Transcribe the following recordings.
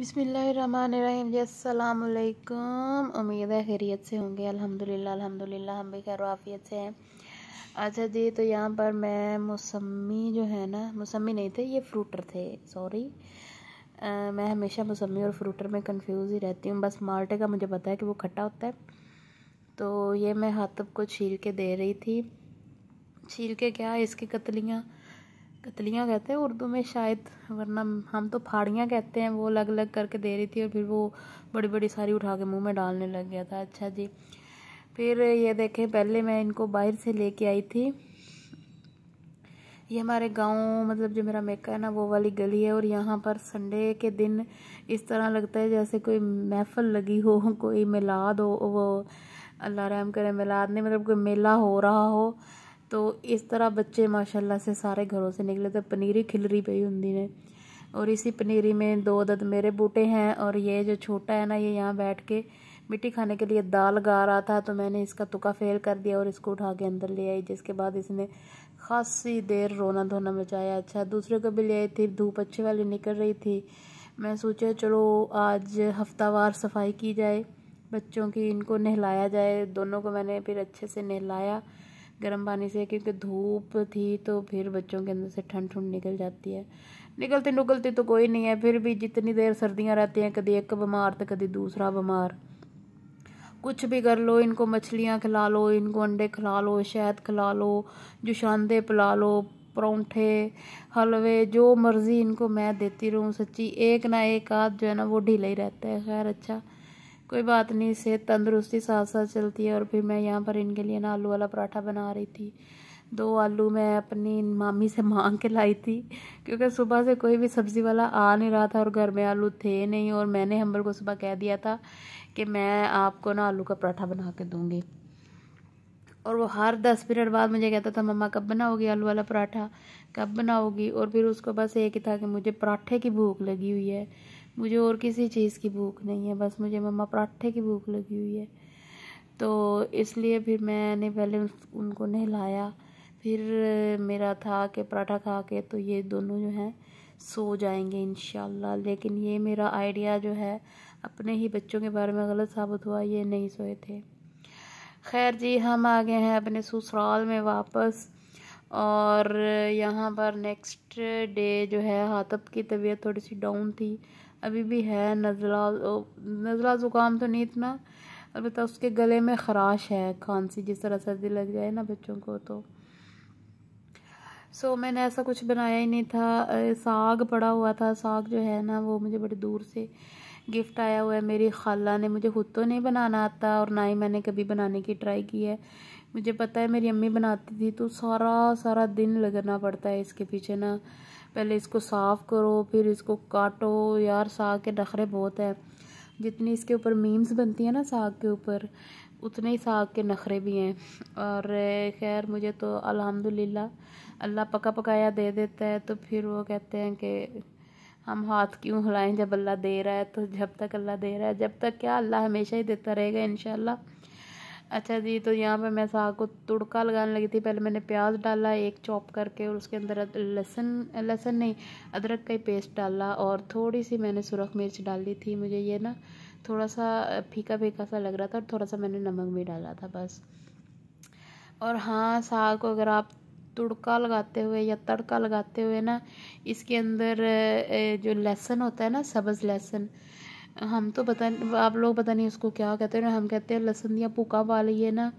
बिसमीम असलकम उम्मीद है खैरियत से होंगे अल्हम्दुलिल्लाह अल्हम्दुलिल्लाह हम भी खैर वाफियत से हैं अच्छा जी तो यहाँ पर मैं मौसमी जो है ना मौसमी नहीं थे ये फ्रूटर थे सॉरी मैं हमेशा मौसमी और फ्रूटर में कंफ्यूज ही रहती हूँ बस माल्टे का मुझे पता है कि वो खट्टा होता है तो ये मैं हाथ को छील के दे रही थी छील के क्या इसकी कतलियाँ कतलियाँ कहते हैं उर्दू में शायद वरना हम तो फाड़ियाँ कहते हैं वो अलग अलग करके दे रही थी और फिर वो बड़ी बड़ी सारी उठा के मुँह में डालने लग गया था अच्छा जी फिर ये देखें पहले मैं इनको बाहर से लेके आई थी ये हमारे गांव मतलब जो मेरा मेका है ना वो वाली गली है और यहाँ पर संडे के दिन इस तरह लगता है जैसे कोई महफल लगी हो कोई मिलाद हो वो अल्लाह रहम करे मिलाद नहीं मतलब कोई मेला हो रहा हो तो इस तरह बच्चे माशाल्लाह से सारे घरों से निकले तो पनीरी खिलरी पई होंगी ने और इसी पनीरी में दो दद मेरे बूटे हैं और ये जो छोटा है ना ये यहाँ बैठ के मिट्टी खाने के लिए दाल गा रहा था तो मैंने इसका तुका फेल कर दिया और इसको उठा के अंदर ले आई जिसके बाद इसने खासी देर रोना धोना मचाया अच्छा दूसरे को भी ले आई थी धूप अच्छी वाली निकल रही थी मैं सोचा चलो आज हफ्तावार सफाई की जाए बच्चों की इनको नहलाया जाए दोनों को मैंने फिर अच्छे से नहलाया गर्म पानी से क्योंकि धूप थी तो फिर बच्चों के अंदर से ठंड ठुंड निकल जाती है निकलते नुकलते तो कोई नहीं है फिर भी जितनी देर सर्दियाँ रहती हैं कभी एक बीमार तो कभी दूसरा बीमार कुछ भी कर लो इनको मछलियाँ खिला लो इनको अंडे खिला लो शहद खिला लो जुशांदे पिला लो परौंठे हलवे जो मर्ज़ी इनको मैं देती रहूँ सच्ची एक ना एक आध जो है ना वो ढीला ही रहता है खैर अच्छा कोई बात नहीं सेहत तंदुरुस्ती साथ साथ चलती है और फिर मैं यहाँ पर इनके लिए ना आलू वाला पराठा बना रही थी दो आलू मैं अपनी मामी से मांग के लाई थी क्योंकि सुबह से कोई भी सब्ज़ी वाला आ नहीं रहा था और घर में आलू थे नहीं और मैंने हम्बल को सुबह कह दिया था कि मैं आपको ना आलू का पराठा बना के दूँगी और वो हर दस मिनट बाद मुझे कहता था मम्मा कब बनाओगी आलू वाला पराठा कब बनाओगी और फिर उसको बस एक ही था कि मुझे पराठे की भूख लगी हुई है मुझे और किसी चीज़ की भूख नहीं है बस मुझे मम्मा पराठे की भूख लगी हुई है तो इसलिए फिर मैंने पहले उनको नहलाया फिर मेरा था कि पराठा खा के तो ये दोनों जो हैं सो जाएंगे इन लेकिन ये मेरा आइडिया जो है अपने ही बच्चों के बारे में गलत साबित हुआ ये नहीं सोए थे खैर जी हम आ गए हैं अपने ससुराल में वापस और यहाँ पर नेक्स्ट डे जो है हाथप की तबीयत थोड़ी सी डाउन थी अभी भी है नज़ला नज़ला ज़ुकाम तो नहीं इतना अलबत् उसके गले में ख़राश है खांसी जिस तरह सर्दी लग जाए ना बच्चों को तो सो so, मैंने ऐसा कुछ बनाया ही नहीं था साग पड़ा हुआ था साग जो है ना वो मुझे बड़े दूर से गिफ्ट आया हुआ है मेरी खाला ने मुझे खुद तो नहीं बनाना आता और ना ही मैंने कभी बनाने की ट्राई की है मुझे पता है मेरी अम्मी बनाती थी तो सारा सारा दिन लगना पड़ता है इसके पीछे ना पहले इसको साफ़ करो फिर इसको काटो यार साग के नखरे बहुत हैं जितनी इसके ऊपर मीम्स बनती हैं ना साग के ऊपर उतने ही साग के नखरे भी हैं और खैर मुझे तो अल्हम्दुलिल्लाह अल्लाह पका पकाया दे देता है तो फिर वो कहते हैं कि हम हाथ क्यों हिलाएं जब अल्लाह दे रहा है तो जब तक अल्लाह दे रहा है जब तक क्या अल्लाह हमेशा ही देता रहेगा इन अच्छा जी तो यहाँ पे मैं साग को तुड़का लगाने लगी थी पहले मैंने प्याज डाला एक चॉप करके और उसके अंदर लहसन लहसन नहीं अदरक का ही पेस्ट डाला और थोड़ी सी मैंने सुरख मिर्च डाली थी मुझे ये ना थोड़ा सा फीका फीका सा लग रहा था और थोड़ा सा मैंने नमक भी डाला था बस और हाँ साग को अगर आप तुड़का लगाते हुए या तड़का लगाते हुए ना इसके अंदर जो लहसुन होता है ना सब्ज़ लहसुन हम तो पता आप लोग पता नहीं उसको क्या कहते हैं हम कहते हैं लहसुन या पुका वाली है ना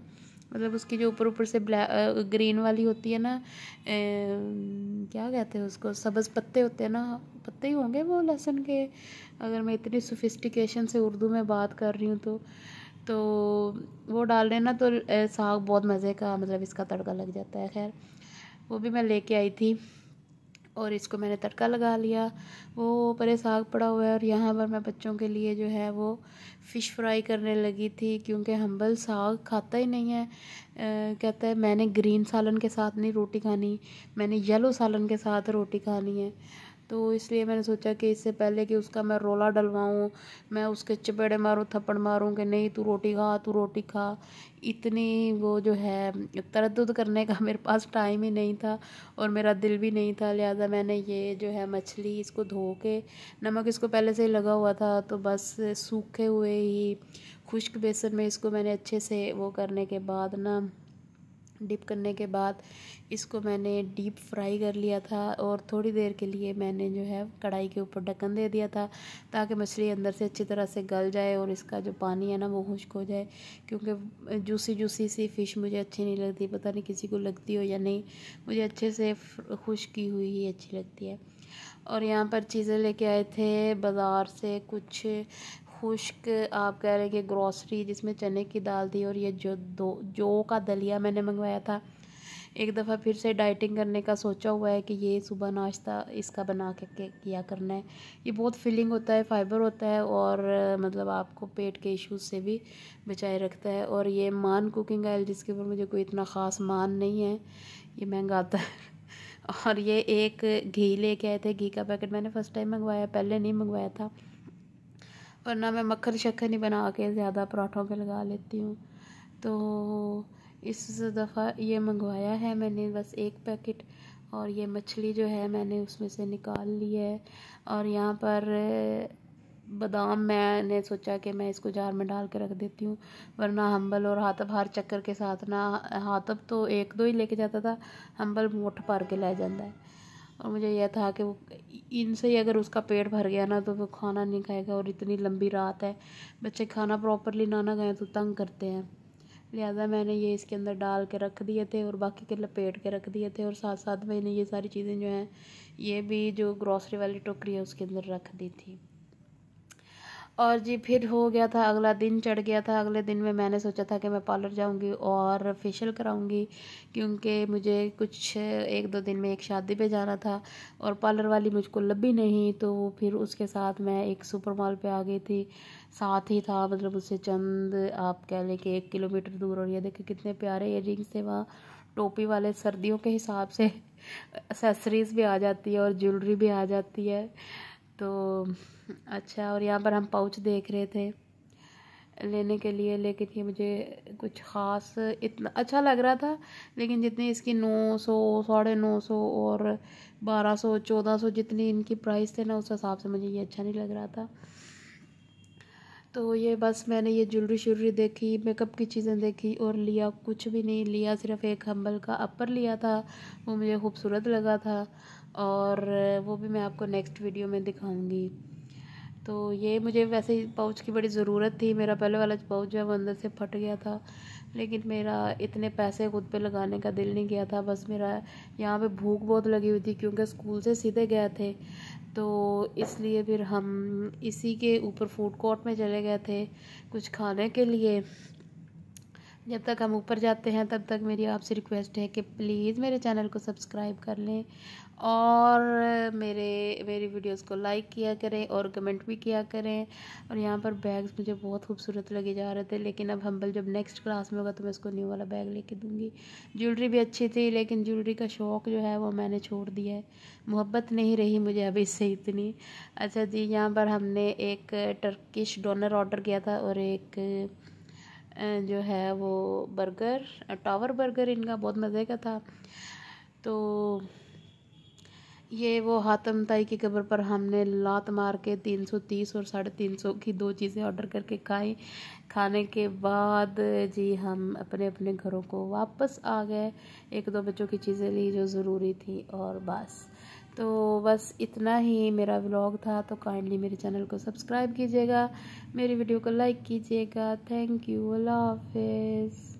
मतलब उसकी जो ऊपर ऊपर से ब्लैक ग्रीन वाली होती है ना ए, क्या कहते हैं उसको सब्ज़ पत्ते होते हैं ना पत्ते ही होंगे वो लहसुन के अगर मैं इतनी सोफिस्टिकेशन से उर्दू में बात कर रही हूँ तो तो वो डाल देना तो साग बहुत मज़े का मतलब इसका तड़का लग जाता है खैर वो भी मैं लेके आई थी और इसको मैंने तड़का लगा लिया वो परे साग पड़ा हुआ है और यहाँ पर मैं बच्चों के लिए जो है वो फ़िश फ्राई करने लगी थी क्योंकि हम्बल साग खाता ही नहीं है आ, कहता है मैंने ग्रीन सालन के साथ नहीं रोटी खानी मैंने येलो सालन के साथ रोटी खानी है तो इसलिए मैंने सोचा कि इससे पहले कि उसका मैं रोला डलवाऊँ मैं उसके चपेड़े मारूँ थप्पड़ मारूँ कि नहीं तू रोटी खा तू रोटी खा इतनी वो जो है तरद करने का मेरे पास टाइम ही नहीं था और मेरा दिल भी नहीं था लिहाजा मैंने ये जो है मछली इसको धो के नमक इसको पहले से ही लगा हुआ था तो बस सूखे हुए ही खुश्क बेसन में इसको मैंने अच्छे से वो करने के बाद ना डिप करने के बाद इसको मैंने डीप फ्राई कर लिया था और थोड़ी देर के लिए मैंने जो है कढ़ाई के ऊपर ढक्कन दे दिया था ताकि मछली अंदर से अच्छी तरह से गल जाए और इसका जो पानी है ना वो खुश्क हो जाए क्योंकि जूसी जूसी सी फ़िश मुझे अच्छी नहीं लगती पता नहीं किसी को लगती हो या नहीं मुझे अच्छे से खुश्की हुई ही अच्छी लगती है और यहाँ पर चीज़ें लेके आए थे बाज़ार से कुछ खुश्क आप कह रहे हैं कि ग्रॉसरी जिसमें चने की दाल थी और ये जो दो जो का दलिया मैंने मंगवाया था एक दफ़ा फिर से डाइटिंग करने का सोचा हुआ है कि ये सुबह नाश्ता इसका बना के, के किया करना है ये बहुत फिलिंग होता है फाइबर होता है और मतलब आपको पेट के इश्यूज से भी बचाए रखता है और ये मान कुकिंग ऑयल जिसके ऊपर मुझे कोई इतना ख़ास मान नहीं है ये महंगा आता है और ये एक घी लेके आए थे घी का पैकेट मैंने फ़र्स्ट टाइम मंगवाया पहले नहीं मंगवाया था वरना मैं मक्खन शक्खन ही बना के ज़्यादा पराठों पे लगा लेती हूँ तो इस दफ़ा ये मंगवाया है मैंने बस एक पैकेट और ये मछली जो है मैंने उसमें से निकाल ली है और यहाँ पर बादाम मैंने सोचा कि मैं इसको जार में डाल के रख देती हूँ वरना हम्बल और हाथब हर चक्कर के साथ ना हाथब तो एक दो ही लेके जाता था हम्बल मुठ भर के ले जाता है और मुझे यह था कि वो इनसे ही अगर उसका पेट भर गया ना तो वो खाना नहीं खाएगा और इतनी लंबी रात है बच्चे खाना प्रॉपरली ना ना गए तो तंग करते हैं लिहाजा मैंने ये इसके अंदर डाल के रख दिए थे और बाकी के लपेट के रख दिए थे और साथ साथ मैंने ये सारी चीज़ें जो हैं ये भी जो ग्रॉसरी वाली टोकरी है उसके अंदर रख दी थी और जी फिर हो गया था अगला दिन चढ़ गया था अगले दिन में मैंने सोचा था कि मैं पार्लर जाऊंगी और फेशियल कराऊंगी क्योंकि मुझे कुछ एक दो दिन में एक शादी पे जाना था और पार्लर वाली मुझको लभी नहीं तो फिर उसके साथ मैं एक सुपर मॉल पर आ गई थी साथ ही था मतलब उससे चंद आप कह लें कि एक किलोमीटर दूर और ये देखिए कितने प्यारे इयर थे वहाँ टोपी वाले सर्दियों के हिसाब से एसेसरीज़ भी आ जाती है और ज्वेलरी भी आ जाती है तो अच्छा और यहाँ पर हम पाउच देख रहे थे लेने के लिए लेकिन ये मुझे कुछ ख़ास इतना अच्छा लग रहा था लेकिन जितनी इसकी नौ सौ साढ़े नौ सौ और बारह सौ चौदह सौ जितनी इनकी प्राइस थे ना उस हिसाब से मुझे ये अच्छा नहीं लग रहा था तो ये बस मैंने ये ज्वेलरी श्यूलरी देखी मेकअप की चीज़ें देखी और लिया कुछ भी नहीं लिया सिर्फ एक हम्बल का अपर लिया था वो मुझे खूबसूरत लगा था और वो भी मैं आपको नेक्स्ट वीडियो में दिखाऊंगी तो ये मुझे वैसे ही पाउच की बड़ी ज़रूरत थी मेरा पहले वाला पाउच जो है वो अंदर से फट गया था लेकिन मेरा इतने पैसे खुद पे लगाने का दिल नहीं किया था बस मेरा यहाँ पे भूख बहुत लगी हुई थी क्योंकि स्कूल से सीधे गए थे तो इसलिए फिर हम इसी के ऊपर फूड कोर्ट में चले गए थे कुछ खाने के लिए जब तक हम ऊपर जाते हैं तब तक मेरी आपसे रिक्वेस्ट है कि प्लीज़ मेरे चैनल को सब्सक्राइब कर लें और मेरे मेरी वीडियोस को लाइक किया करें और कमेंट भी किया करें और यहाँ पर बैग्स मुझे बहुत खूबसूरत लगे जा रहे थे लेकिन अब हम्बल जब नेक्स्ट क्लास में होगा तो मैं उसको न्यू वाला बैग लेके दूँगी ज्वेलरी भी अच्छी थी लेकिन ज्वेलरी का शौक़ जो है वो मैंने छोड़ दिया है मोहब्बत नहीं रही मुझे अभी इससे इतनी अच्छा जी यहाँ पर हमने एक टर्किश डोनर ऑर्डर किया था और एक जो है वो बर्गर टावर बर्गर इनका बहुत मज़े का था तो ये वो ताई की कब्र पर हमने लात मार के तीन सौ तीस और साढ़े तीन सौ की दो चीज़ें ऑर्डर करके खाई खाने के बाद जी हम अपने अपने घरों को वापस आ गए एक दो बच्चों की चीज़ें ली जो ज़रूरी थी और बस तो बस इतना ही मेरा व्लॉग था तो काइंडली मेरे चैनल को सब्सक्राइब कीजिएगा मेरी वीडियो को लाइक कीजिएगा थैंक यू अल्लाह हाफिज़